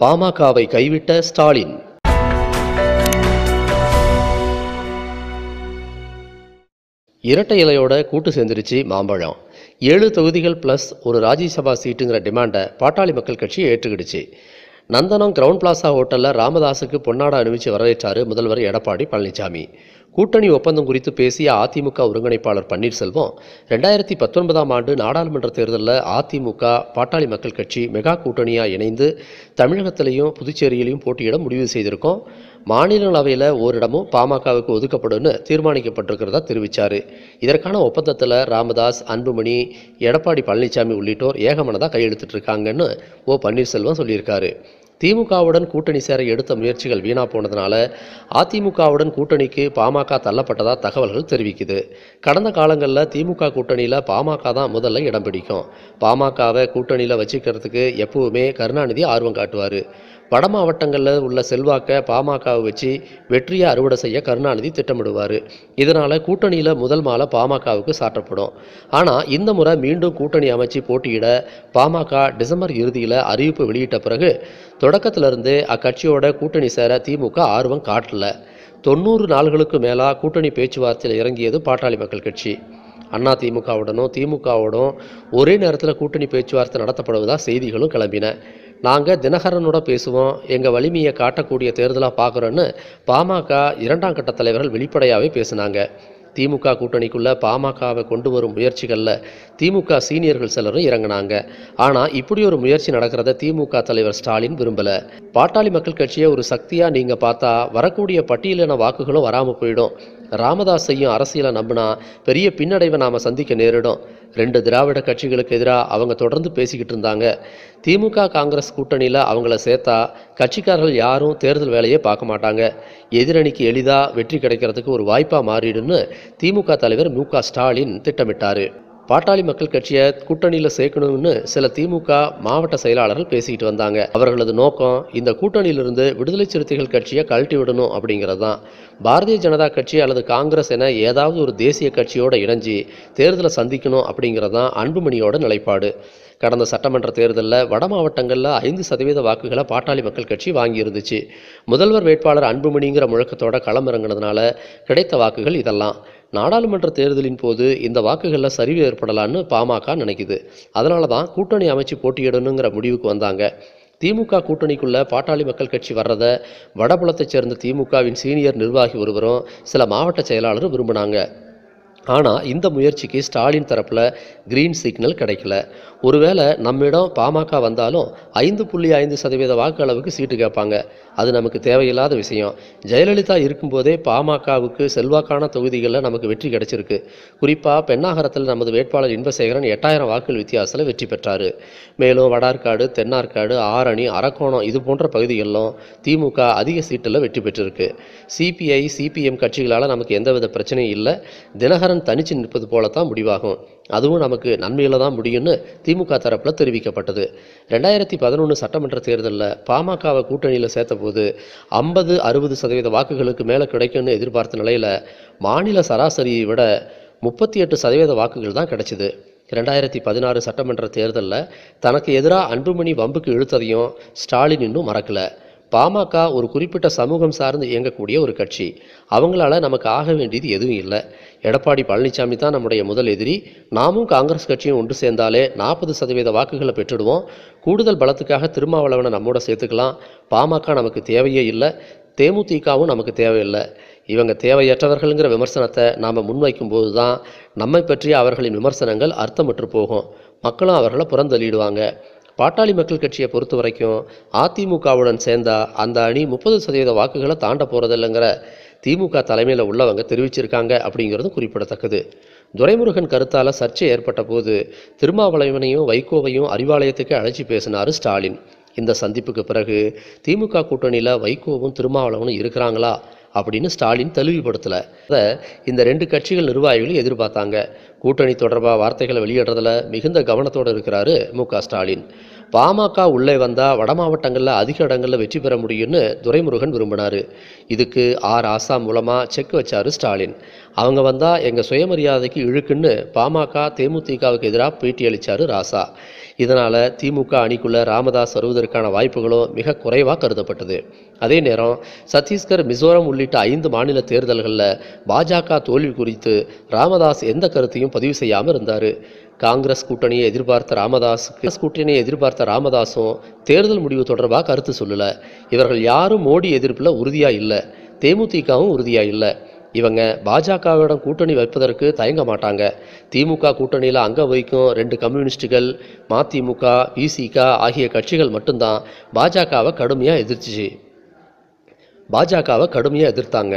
பாமகவை கைவிட்ட ஸ்டாலின் இரட்டை இலையோட கூட்டு சேர்ந்துருச்சு மாம்பழம் ஏழு தொகுதிகள் ப்ளஸ் ஒரு ராஜ்யசபா சீட்டுங்கிற டிமாண்டை பாட்டாளி மக்கள் கட்சி ஏற்றுக்கிடுச்சு நந்தனம் கிரவுண்ட் பிளாசா ஹோட்டலில் ராமதாஸுக்கு பொன்னாடா அணிவிச்சு வரவேற்றார் முதல்வர் எடப்பாடி பழனிசாமி கூட்டணி ஒப்பந்தம் குறித்து பேசிய அதிமுக ஒருங்கிணைப்பாளர் பன்னீர்செல்வம் ரெண்டாயிரத்தி பத்தொன்பதாம் ஆண்டு நாடாளுமன்ற தேர்தலில் அதிமுக பாட்டாளி மக்கள் கட்சி மெகா கூட்டணியாக இணைந்து தமிழகத்திலையும் புதுச்சேரியிலையும் போட்டியிட முடிவு செய்திருக்கோம் மாநிலங்களவையில் ஓரிடமும் பாமகவுக்கு ஒதுக்கப்படும்னு தீர்மானிக்கப்பட்டிருக்கிறதா தெரிவித்தார் இதற்கான ஒப்பந்தத்தில் ராமதாஸ் அன்புமணி எடப்பாடி பழனிசாமி உள்ளிட்டோர் ஏகமனதாக கையெழுத்திட்டிருக்காங்கன்னு ஓ பன்னீர்செல்வம் சொல்லியிருக்காரு திமுகவுடன் கூட்டணி சேர எடுத்த முயற்சிகள் வீணா போனதுனால அதிமுகவுடன் கூட்டணிக்கு பாமக தள்ளப்பட்டதாக தகவல்கள் தெரிவிக்குது கடந்த காலங்களில் திமுக கூட்டணியில் பாமக தான் முதல்ல இடம் பிடிக்கும் பாமகவை கூட்டணியில் வச்சுக்கிறதுக்கு எப்பவுமே கருணாநிதி ஆர்வம் காட்டுவார் வட மாவட்டங்களில் உள்ள செல்வாக்க பாமகவை வச்சு வெற்றியை அறுவடை செய்ய கருணாநிதி திட்டமிடுவார் இதனால் கூட்டணியில் முதல் மாலை பாமகவுக்கு சாற்றப்படும் ஆனால் இந்த முறை மீண்டும் கூட்டணி அமைச்சு போட்டியிட பாமக டிசம்பர் இறுதியில் அறிவிப்பு வெளியிட்ட பிறகு தொடக்கத்திலிருந்து அக்கட்சியோட கூட்டணி சேர திமுக ஆர்வம் காட்டல தொண்ணூறு நாள்களுக்கு மேலாக கூட்டணி பேச்சுவார்த்தையில் இறங்கியது பாட்டாளி மக்கள் கட்சி அண்ணா திமுகவுடனும் திமுகவுடனும் ஒரே நேரத்தில் கூட்டணி பேச்சுவார்த்தை நடத்தப்படுவதாக செய்திகளும் கிளம்பின நாங்கள் தினகரனோட பேசுவோம் எங்கள் வலிமையை காட்டக்கூடிய தேர்தலாக பார்க்குறோன்னு பாமக இரண்டாம் கட்ட தலைவர்கள் வெளிப்படையாகவே பேசினாங்க திமுக கூட்டணிக்குள்ளே பாமகவை கொண்டு வரும் முயற்சிகளில் திமுக சீனியர்கள் சிலரும் இறங்கினாங்க ஆனால் இப்படி ஒரு முயற்சி நடக்கிறத திமுக தலைவர் ஸ்டாலின் விரும்பலை பாட்டாளி மக்கள் கட்சியை ஒரு சக்தியாக நீங்கள் பார்த்தா வரக்கூடிய பட்டியலான வாக்குகளும் வராமல் போயிடும் ராமதாஸையும் அரசியலை நம்பினா பெரிய பின்னடைவை நாம் சந்திக்க நேரிடும் ரெண்டு திராவிட கட்சிகளுக்கு எதிராக அவங்க தொடர்ந்து பேசிக்கிட்டு இருந்தாங்க திமுக காங்கிரஸ் கூட்டணியில் அவங்கள சேர்த்தா கட்சிக்காரர்கள் யாரும் தேர்தல் வேலையை பார்க்க மாட்டாங்க எதிரணிக்கு எளிதாக வெற்றி கிடைக்கிறதுக்கு ஒரு வாய்ப்பாக மாறிடும்னு திமுக தலைவர் மு ஸ்டாலின் திட்டமிட்டார் பாட்டாளி மக்கள் கட்சியை கூட்டணியில் சேர்க்கணும்னு சில திமுக மாவட்ட செயலாளர்கள் பேசிக்கிட்டு வந்தாங்க அவர்களது நோக்கம் இந்த கூட்டணியிலிருந்து விடுதலை சிறுத்தைகள் கட்சியை கழட்டி விடணும் அப்படிங்கிறது தான் பாரதிய ஜனதா கட்சி அல்லது காங்கிரஸ் என ஏதாவது ஒரு தேசிய கட்சியோடு இணைஞ்சி தேர்தலை சந்திக்கணும் அப்படிங்கிறது தான் அன்புமணியோட நிலைப்பாடு கடந்த சட்டமன்ற தேர்தலில் வட மாவட்டங்களில் ஐந்து சதவீத வாக்குகளை பாட்டாளி மக்கள் கட்சி வாங்கியிருந்துச்சு முதல்வர் வேட்பாளர் அன்புமணிங்கிற முழக்கத்தோட களமிறங்கினதுனால கிடைத்த வாக்குகள் இதெல்லாம் நாடாளுமன்ற தேர்தலின் போது இந்த வாக்குகளில் சரிவு ஏற்படலான்னு பாமக நினைக்குது அதனால தான் கூட்டணி அமைச்சு போட்டியிடணுங்கிற முடிவுக்கு வந்தாங்க திமுக கூட்டணிக்குள்ள பாட்டாளி மக்கள் கட்சி வர்றத வடபுலத்தைச் சேர்ந்த திமுகவின் சீனியர் நிர்வாகி ஒருவரும் சில மாவட்ட செயலாளரும் விரும்பினாங்க ஆனால் இந்த முயற்சிக்கு ஸ்டாலின் தரப்பில் கிரீன் சிக்னல் கிடைக்கல ஒருவேளை நம்மிடம் பாமக வந்தாலும் ஐந்து புள்ளி ஐந்து சதவீத வாக்கு அளவுக்கு சீட்டு கேட்பாங்க அது நமக்கு தேவையில்லாத விஷயம் ஜெயலலிதா இருக்கும்போதே பாமகவுக்கு செல்வாக்கான தொகுதிகளில் நமக்கு வெற்றி கிடைச்சிருக்கு குறிப்பாக பெண்ணாகரத்தில் நமது வேட்பாளர் இன்பசேகரன் எட்டாயிரம் வாக்குகள் வித்தியாசத்தில் வெற்றி பெற்றார் மேலும் வடார்காடு தென்னார்காடு ஆரணி அரக்கோணம் இது போன்ற பகுதிகளிலும் திமுக அதிக சீட்டில் வெற்றி பெற்றிருக்கு சிபிஐ சிபிஎம் கட்சிகளால் நமக்கு எந்தவித பிரச்சனையும் இல்லை தினகரன் கர்ணன் தனிச்சு நிற்பது போலத்தான் முடிவாகும் அதுவும் நமக்கு நன்மையில் தான் முடியும்னு திமுக தரப்பில் தெரிவிக்கப்பட்டது ரெண்டாயிரத்தி பதினொன்று சட்டமன்ற தேர்தலில் பாமகவை கூட்டணியில் சேர்த்தபோது ஐம்பது அறுபது சதவீத வாக்குகளுக்கு மேலே கிடைக்கும்னு எதிர்பார்த்த நிலையில் மாநில சராசரியை விட முப்பத்தி எட்டு சதவீத வாக்குகள் தான் கிடைச்சிது ரெண்டாயிரத்தி பதினாறு சட்டமன்ற தேர்தலில் தனக்கு எதிராக அன்புமணி வம்புக்கு இழுத்ததையும் ஸ்டாலின் இன்னும் மறக்கலை பாமக ஒரு குறிப்பிட்ட சமூகம் சார்ந்து இயங்கக்கூடிய ஒரு கட்சி அவங்களால நமக்கு ஆக வேண்டியது எதுவும் இல்லை எடப்பாடி பழனிசாமி தான் நம்முடைய முதல் எதிரி நாமும் காங்கிரஸ் கட்சியும் ஒன்று சேர்ந்தாலே நாற்பது சதவீத வாக்குகளை பெற்றுடுவோம் கூடுதல் பலத்துக்காக திருமாவளவனை நம்மோட சேர்த்துக்கலாம் பாமக நமக்கு தேவையே இல்லை தேமுதிகவும் நமக்கு தேவையில்லை இவங்க தேவையற்றவர்கள்ங்கிற விமர்சனத்தை நாம் முன்வைக்கும் போது தான் நம்மை பற்றிய அவர்களின் விமர்சனங்கள் அர்த்தமற்று போகும் மக்களும் அவர்களை புறந்தள்ளிடுவாங்க பாட்டாளி மக்கள் கட்சியை பொறுத்த வரைக்கும் அதிமுகவுடன் சேர்ந்தா அந்த அணி முப்பது சதவீத வாக்குகளை தாண்ட போகிறதில்லைங்கிற திமுக தலைமையில் உள்ளவங்க தெரிவிச்சிருக்காங்க அப்படிங்கிறது குறிப்பிடத்தக்கது துரைமுருகன் கருத்தால் சர்ச்சை ஏற்பட்ட போது திருமாவளவனையும் வைகோவையும் அறிவாலயத்துக்கு அழைச்சி பேசினார் ஸ்டாலின் இந்த சந்திப்புக்கு பிறகு திமுக கூட்டணியில் வைகோவும் திருமாவளவனும் இருக்கிறாங்களா அப்படின்னு ஸ்டாலின் தழுவி அதை இந்த ரெண்டு கட்சிகள் நிர்வாகிகளும் எதிர்பார்த்தாங்க கூட்டணி தொடர்பாக வார்த்தைகளை வெளியிடுறதுல மிகுந்த கவனத்தோடு இருக்கிறாரு மு ஸ்டாலின் பாமக உள்ளே வந்தால் வட மாவட்டங்களில் அதிக இடங்களில் வெற்றி பெற முடியும்னு துரைமுருகன் விரும்பினார் இதுக்கு ஆர் ஆசாம் மூலமாக செக் வச்சார் ஸ்டாலின் அவங்க வந்தால் எங்கள் சுயமரியாதைக்கு இழுக்குன்னு பாமக தேமுதிகவுக்கு எதிராக பேட்டி அளித்தார் ராசா இதனால் திமுக அணிக்குள்ளே ராமதாஸ் வருவதற்கான வாய்ப்புகளும் மிக குறைவாக கருதப்பட்டது அதே நேரம் சத்தீஸ்கர் மிசோரம் உள்ளிட்ட ஐந்து மாநில தேர்தல்களில் பாஜக தோல்வி குறித்து ராமதாஸ் எந்த கருத்தையும் பதிவு செய்யாமல் இருந்தார் காங்கிரஸ் கூட்டணியை எதிர்பார்த்த ராமதாஸ் கூட்டணியை எதிர்பார்த்த ராமதாஸும் தேர்தல் முடிவு தொடர்பாக கருத்து சொல்லலை இவர்கள் யாரும் மோடி எதிர்ப்பில் உறுதியாக இல்லை தேமுதிகவும் உறுதியாக இல்லை இவங்க பாஜகவிடம் கூட்டணி வைப்பதற்கு தயங்க மாட்டாங்க திமுக கூட்டணியில் அங்க வைக்கும் ரெண்டு கம்யூனிஸ்டுகள் மதிமுக இசிக ஆகிய கட்சிகள் மட்டும்தான் பாஜகவை கடுமையாக எதிர்த்துச்சு பாஜகவை கடுமையாக எதிர்த்தாங்க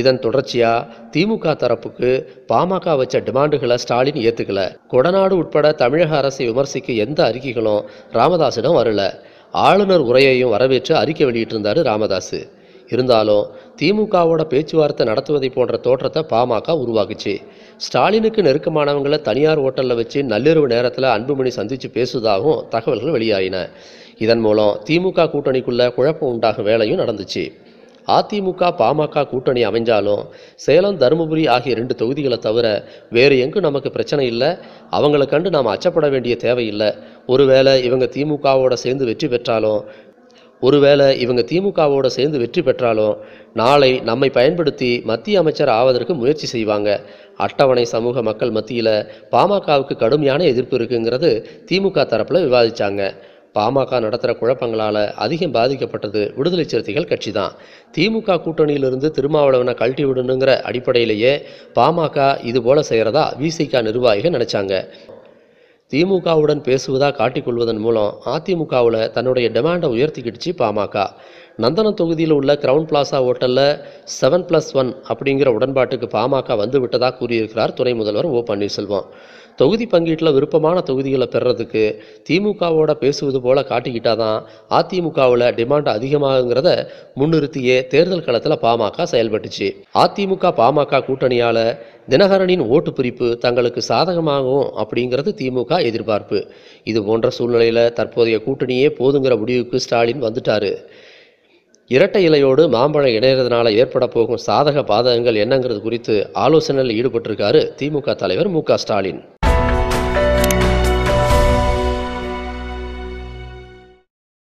இதன் தொடர்ச்சியாக திமுக தரப்புக்கு பாமக வச்ச டிமாண்டுகளை ஸ்டாலின் ஏற்றுக்கல கொடநாடு உட்பட தமிழக அரசை விமர்சிக்க எந்த அறிக்கைகளும் ராமதாஸிடம் வரல ஆளுநர் உரையையும் வரவேற்று அறிக்கை வெளியிட்டிருந்தார் ராமதாஸ் இருந்தாலும் திமுகவோட பேச்சுவார்த்தை நடத்துவதை போன்ற தோற்றத்தை பாமக உருவாக்குச்சு ஸ்டாலினுக்கு நெருக்கமானவங்களை தனியார் ஓட்டலில் வச்சு நள்ளிரவு நேரத்தில் அன்புமணி சந்தித்து பேசுவதாகவும் தகவல்கள் வெளியாயின இதன் மூலம் திமுக கூட்டணிக்குள்ளே குழப்பம் உண்டாகும் வேலையும் நடந்துச்சு அதிமுக பாமக கூட்டணி அமைஞ்சாலும் சேலம் தருமபுரி ஆகிய ரெண்டு தொகுதிகளை தவிர வேறு எங்கும் நமக்கு பிரச்சனை இல்லை அவங்களை கண்டு நாம் அச்சப்பட வேண்டிய தேவையில்லை ஒருவேளை இவங்க திமுகவோட சேர்ந்து வெற்றி பெற்றாலும் ஒருவேளை இவங்க திமுகவோடு சேர்ந்து வெற்றி பெற்றாலும் நாளை நம்மை பயன்படுத்தி மத்திய அமைச்சர் ஆவதற்கு முயற்சி செய்வாங்க அட்டவணை சமூக மக்கள் மத்தியில் பாமகவுக்கு கடுமையான எதிர்ப்பு இருக்குங்கிறது திமுக தரப்பில் விவாதித்தாங்க பாமக நடத்துகிற குழப்பங்களால் அதிகம் பாதிக்கப்பட்டது விடுதலை சிறுத்தைகள் கட்சி தான் திமுக கூட்டணியிலிருந்து திருமாவளவனை கழட்டி விடணுங்கிற அடிப்படையிலேயே பாமக இது செய்கிறதா விசிக நிர்வாகிகள் நினச்சாங்க திமுகவுடன் பேசுவதாக காட்டிக்கொள்வதன் மூலம் அதிமுகவில் தன்னுடைய டிமாண்டை உயர்த்திக்கிடுச்சு பாமக நந்தனம் தொகுதியில் உள்ள கிரவுன் பிளாசா ஹோட்டலில் செவன் ப்ளஸ் ஒன் அப்படிங்கிற உடன்பாட்டுக்கு பாமக வந்து விட்டதாக கூறியிருக்கிறார் துணை முதல்வர் ஓ பன்னீர்செல்வம் தொகுதி பங்கீட்டில் விருப்பமான தொகுதிகளை பெறுறதுக்கு திமுகவோட பேசுவது போல காட்டிக்கிட்டா தான் அதிமுகவில் டிமாண்ட் அதிகமாகுங்கிறத முன்னிறுத்தியே தேர்தல் களத்தில் பாமக செயல்பட்டுச்சு அதிமுக பாமக கூட்டணியால் தினகரனின் ஓட்டு பிரிப்பு தங்களுக்கு சாதகமாகும் அப்படிங்கிறது திமுக எதிர்பார்ப்பு இது போன்ற சூழ்நிலையில் தற்போதைய கூட்டணியே போதுங்கிற முடிவுக்கு ஸ்டாலின் வந்துட்டார் இரட்டை இலையோடு மாம்பழம் இணையறதுனால ஏற்பட போகும் சாதக பாதகங்கள் என்னங்கிறது குறித்து ஆலோசனையில் ஈடுபட்டிருக்காரு திமுக தலைவர் மு ஸ்டாலின்